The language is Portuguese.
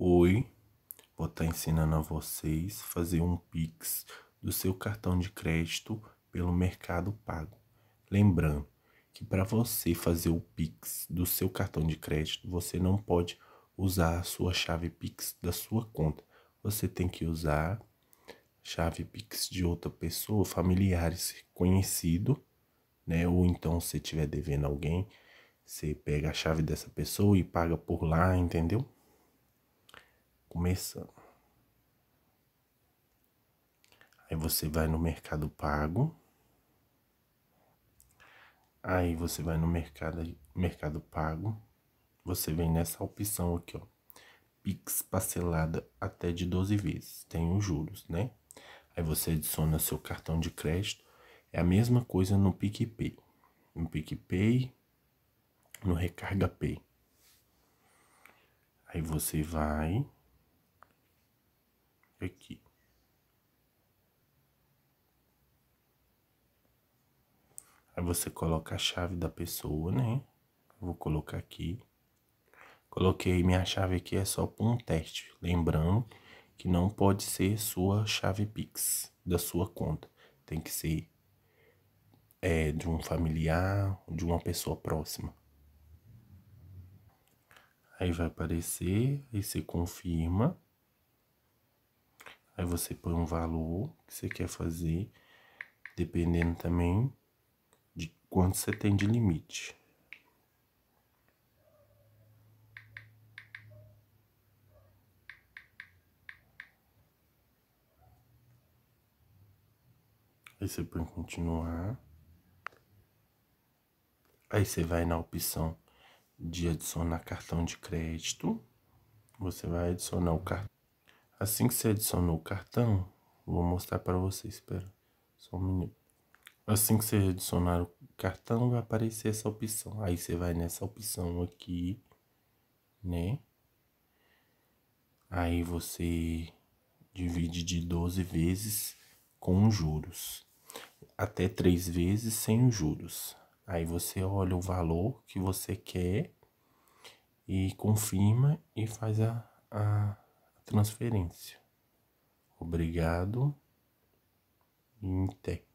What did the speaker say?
Oi, vou estar tá ensinando a vocês fazer um Pix do seu cartão de crédito pelo Mercado Pago. Lembrando que para você fazer o Pix do seu cartão de crédito, você não pode usar a sua chave Pix da sua conta. Você tem que usar chave Pix de outra pessoa, familiares, conhecido, né? Ou então se tiver devendo alguém, você pega a chave dessa pessoa e paga por lá, entendeu? começando. Aí você vai no Mercado Pago. Aí você vai no Mercado, mercado Pago. Você vem nessa opção aqui, ó. Pix parcelada até de 12 vezes. Tem os juros, né? Aí você adiciona seu cartão de crédito. É a mesma coisa no PicPay. No PicPay, no Recarga Pay. Aí você vai aqui. Aí você coloca a chave da pessoa, né? vou colocar aqui. Coloquei minha chave aqui, é só para um teste. Lembrando que não pode ser sua chave Pix da sua conta. Tem que ser é, de um familiar, de uma pessoa próxima. Aí vai aparecer, aí você confirma. Aí você põe um valor que você quer fazer, dependendo também de quanto você tem de limite. Aí você põe continuar. Aí você vai na opção de adicionar cartão de crédito. Você vai adicionar o cartão. Assim que você adicionou o cartão, vou mostrar para você, espera só um minuto. Assim que você adicionar o cartão, vai aparecer essa opção. Aí você vai nessa opção aqui, né? Aí você divide de 12 vezes com juros. Até 3 vezes sem juros. Aí você olha o valor que você quer e confirma e faz a, a transferência. Obrigado. Intec.